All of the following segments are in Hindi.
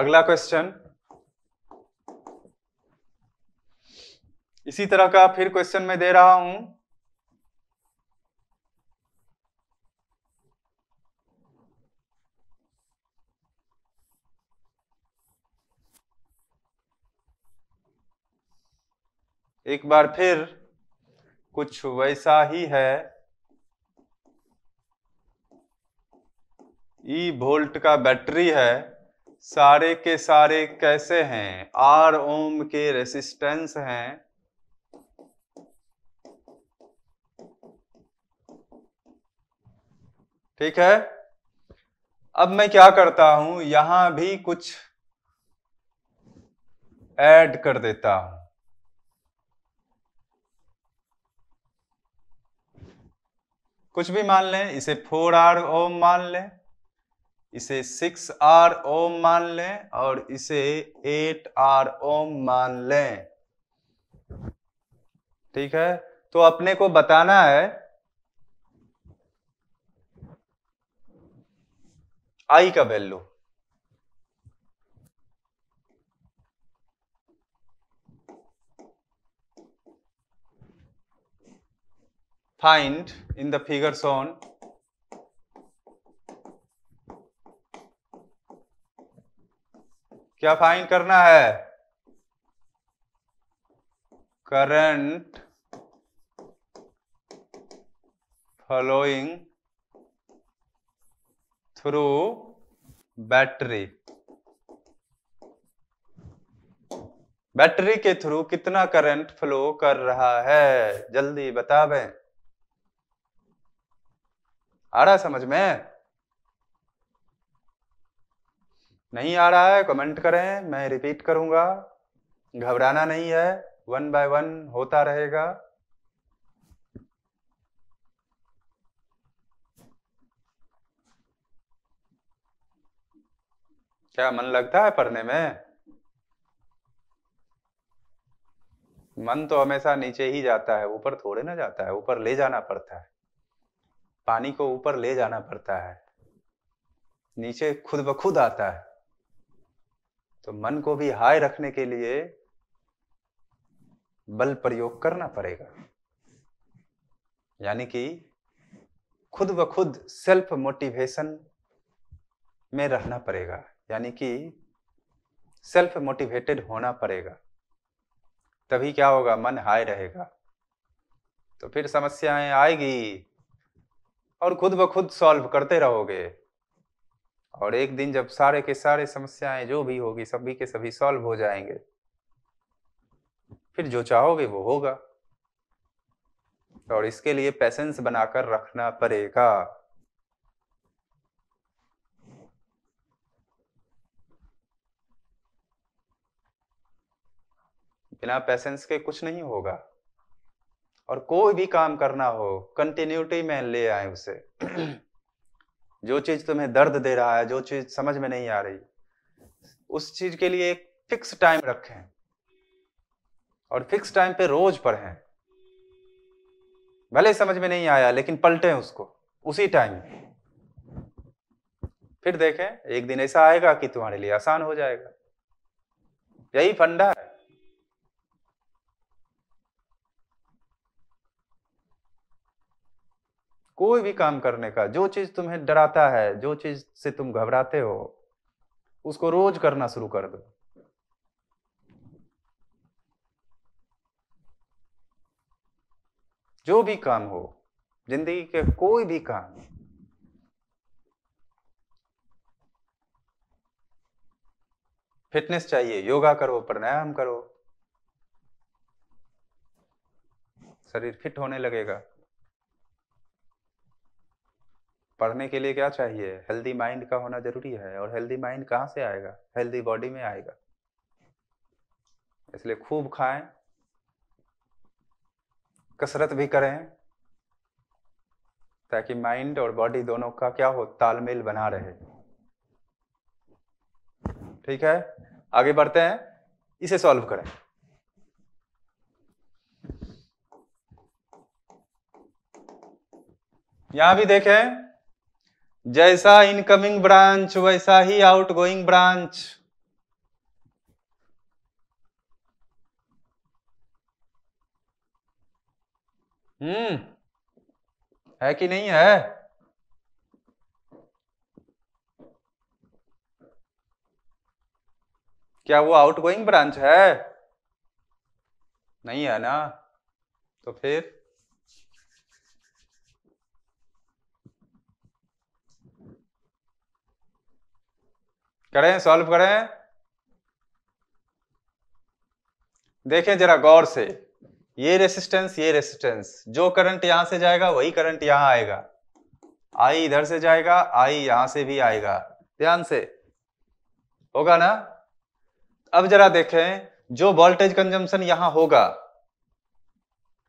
अगला क्वेश्चन इसी तरह का फिर क्वेश्चन मैं दे रहा हूं एक बार फिर कुछ वैसा ही है ई e वोल्ट का बैटरी है सारे के सारे कैसे हैं आर ओम के रेसिस्टेंस हैं ठीक है अब मैं क्या करता हूं यहां भी कुछ ऐड कर देता हूं कुछ भी मान लें इसे फोर आर ओम मान लें इसे सिक्स आर ओम मान लें और इसे एट आर ओम मान लें ठीक है तो अपने को बताना है आई का value find in the figures on क्या फाइन करना है current flowing through battery battery के थ्रू कितना करंट फ्लो कर रहा है जल्दी बतावे आ रहा समझ में नहीं आ रहा है कमेंट करें मैं रिपीट करूंगा घबराना नहीं है वन बाय वन होता रहेगा क्या मन लगता है पढ़ने में मन तो हमेशा नीचे ही जाता है ऊपर थोड़े ना जाता है ऊपर ले जाना पड़ता है पानी को ऊपर ले जाना पड़ता है नीचे खुद ब खुद आता है तो मन को भी हाय रखने के लिए बल प्रयोग करना पड़ेगा यानी कि खुद ब खुद सेल्फ मोटिवेशन में रहना पड़ेगा यानी कि सेल्फ मोटिवेटेड होना पड़ेगा तभी क्या होगा मन हाय रहेगा तो फिर समस्याएं आएगी और खुद ब खुद सॉल्व करते रहोगे और एक दिन जब सारे के सारे समस्याएं जो भी होगी सभी के सभी सॉल्व हो जाएंगे फिर जो चाहोगे वो होगा और इसके लिए पैसेंस बनाकर रखना पड़ेगा बिना पैसेंस के कुछ नहीं होगा और कोई भी काम करना हो कंटिन्यूटी में ले आए उसे जो चीज तुम्हें दर्द दे रहा है जो चीज समझ में नहीं आ रही उस चीज के लिए एक फिक्स टाइम रखें और फिक्स टाइम पे रोज पढ़ें भले समझ में नहीं आया लेकिन पलटें उसको उसी टाइम फिर देखें एक दिन ऐसा आएगा कि तुम्हारे लिए आसान हो जाएगा यही फंडा कोई भी काम करने का जो चीज तुम्हें डराता है जो चीज से तुम घबराते हो उसको रोज करना शुरू कर दो जो भी काम हो जिंदगी के कोई भी काम फिटनेस चाहिए योगा करो प्राणायाम करो शरीर फिट होने लगेगा पढ़ने के लिए क्या चाहिए हेल्दी माइंड का होना जरूरी है और हेल्दी माइंड कहाँ से आएगा हेल्दी बॉडी में आएगा इसलिए खूब खाएं कसरत भी करें ताकि माइंड और बॉडी दोनों का क्या हो तालमेल बना रहे ठीक है आगे बढ़ते हैं इसे सॉल्व करें यहां भी देखें जैसा इनकमिंग ब्रांच वैसा ही आउटगोइंग ब्रांच हम्म है कि नहीं है क्या वो आउटगोइंग ब्रांच है नहीं है ना तो फिर करें सॉल्व करें देखें जरा गौर से ये रेसिस्टेंस ये रेसिस्टेंस जो करंट यहां से जाएगा वही करंट यहां आएगा आई इधर से जाएगा आई यहां से भी आएगा ध्यान से होगा ना अब जरा देखें जो वोल्टेज कंजम्पशन यहां होगा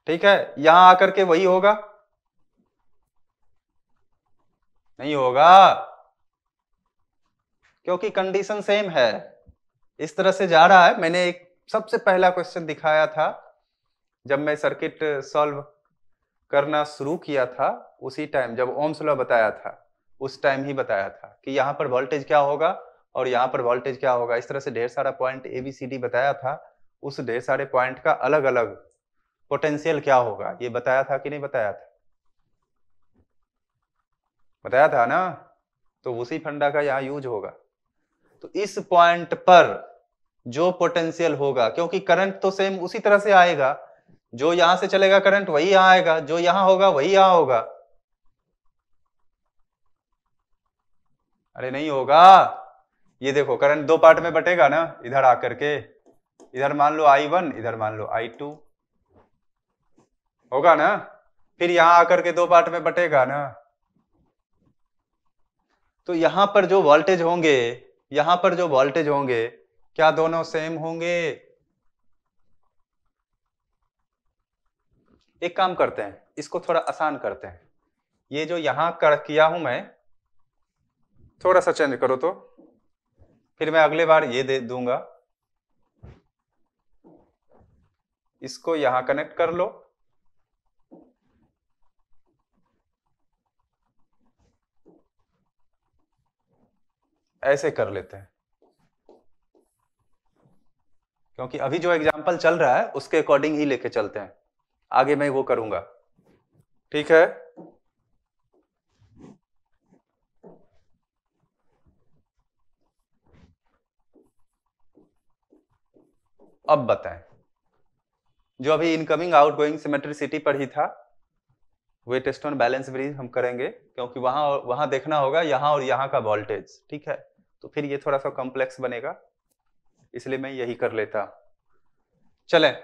ठीक है यहां आकर के वही होगा नहीं होगा क्योंकि कंडीशन सेम है इस तरह से जा रहा है मैंने एक सबसे पहला क्वेश्चन दिखाया था जब मैं सर्किट सॉल्व करना शुरू किया था उसी टाइम जब ओम स्लो बताया था उस टाइम ही बताया था कि यहाँ पर वोल्टेज क्या होगा और यहाँ पर वोल्टेज क्या होगा इस तरह से ढेर सारा point A B C D बताया था उस ढेर सारे पॉइंट का अलग अलग पोटेंशियल क्या होगा ये बताया था कि नहीं बताया था बताया था ना तो उसी फंडा का यहाँ यूज होगा तो इस पॉइंट पर जो पोटेंशियल होगा क्योंकि करंट तो सेम उसी तरह से आएगा जो यहां से चलेगा करंट वही यहां आएगा जो यहां होगा वही यहां होगा अरे नहीं होगा ये देखो करंट दो पार्ट में बटेगा ना इधर आकर के इधर मान लो आई वन इधर मान लो आई टू होगा ना फिर यहां आकर के दो पार्ट में बटेगा ना तो यहां पर जो वोल्टेज होंगे यहां पर जो वोल्टेज होंगे क्या दोनों सेम होंगे एक काम करते हैं इसको थोड़ा आसान करते हैं ये जो यहां कर किया हूं मैं थोड़ा सा चेंज करो तो फिर मैं अगले बार ये दे दूंगा इसको यहां कनेक्ट कर लो ऐसे कर लेते हैं क्योंकि अभी जो एग्जाम्पल चल रहा है उसके अकॉर्डिंग ही लेके चलते हैं आगे मैं वो करूंगा ठीक है अब बताएं जो अभी इनकमिंग आउटगोइंग सिमेट्रिसिटी पर ही था Wheatstone balance bridge हम करेंगे क्योंकि वहां वहां देखना होगा यहां और यहां का वोल्टेज ठीक है तो फिर ये थोड़ा सा कॉम्प्लेक्स बनेगा इसलिए मैं यही कर लेता चले हम्म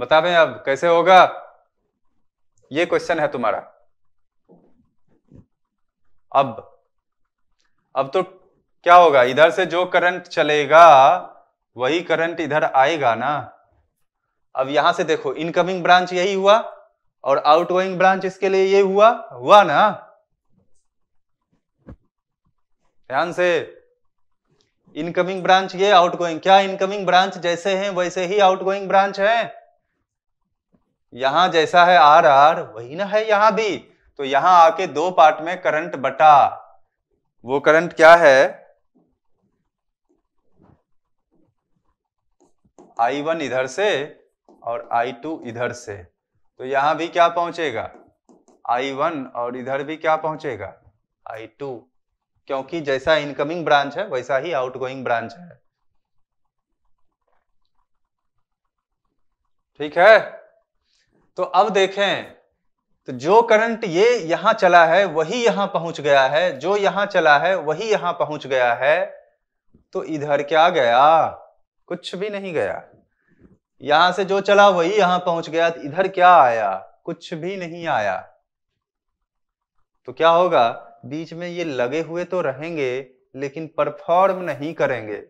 बता अब कैसे होगा ये क्वेश्चन है तुम्हारा अब अब तो क्या होगा इधर से जो करंट चलेगा वही करंट इधर आएगा ना अब यहां से देखो इनकमिंग ब्रांच यही हुआ और आउटगोइंग ब्रांच इसके लिए ये हुआ हुआ ना ध्यान से इनकमिंग ब्रांच ये आउटगोइंग क्या इनकमिंग ब्रांच जैसे हैं वैसे ही आउटगोइंग ब्रांच है यहां जैसा है आर आर वही ना है यहां भी तो यहां आके दो पार्ट में करंट बटा वो करंट क्या है आई वन इधर से और I2 इधर से तो यहाँ भी क्या पहुंचेगा I1 और इधर भी क्या पहुंचेगा I2 क्योंकि जैसा इनकमिंग ब्रांच है वैसा ही आउटगोइंग ब्रांच है ठीक है तो अब देखें तो जो करंट ये यहां चला है वही यहां पहुंच गया है जो यहां चला है वही यहां पहुंच गया है तो इधर क्या गया कुछ भी नहीं गया यहां से जो चला वही यहां पहुंच गया तो इधर क्या आया कुछ भी नहीं आया तो क्या होगा बीच में ये लगे हुए तो रहेंगे लेकिन परफॉर्म नहीं करेंगे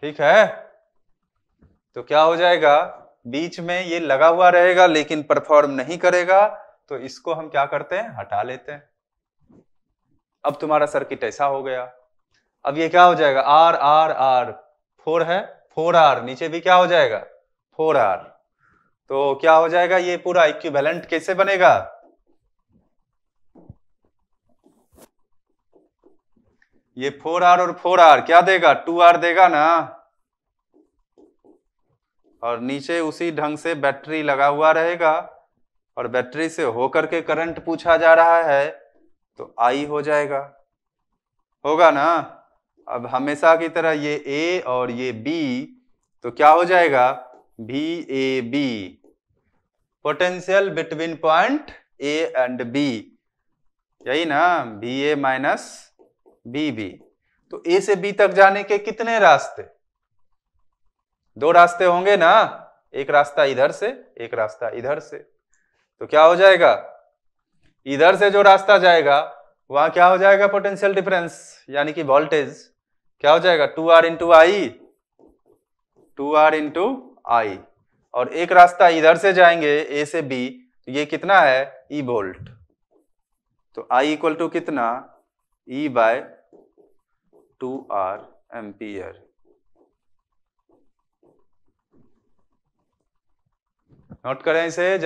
ठीक है तो क्या हो जाएगा बीच में ये लगा हुआ रहेगा लेकिन परफॉर्म नहीं करेगा तो इसको हम क्या करते हैं हटा लेते हैं अब तुम्हारा सर्किट ऐसा हो गया अब ये क्या हो जाएगा आर आर आर फोर है फोर आर नीचे भी क्या हो जाएगा फोर आर तो क्या हो जाएगा ये पूरा इक्विवेलेंट कैसे बनेगा ये फोर आर और फोर आर क्या देगा टू आर देगा ना और नीचे उसी ढंग से बैटरी लगा हुआ रहेगा और बैटरी से होकर के करंट पूछा जा रहा है तो आई हो जाएगा होगा ना अब हमेशा की तरह ये ए और ये बी तो क्या हो जाएगा B A B potential between point A and B यही ना B A minus B B तो ए से बी तक जाने के कितने रास्ते दो रास्ते होंगे ना एक रास्ता इधर से एक रास्ता इधर से तो क्या हो जाएगा इधर से जो रास्ता जाएगा वहां क्या हो जाएगा पोटेंशियल डिफरेंस यानी कि वोल्टेज क्या हो जाएगा two R into I two R into I और एक रास्ता इधर से जाएंगे ए से बी तो ये कितना है ई e बोल्ट तो आई इक्वल टू कितना E e by two R ampere note करें इसे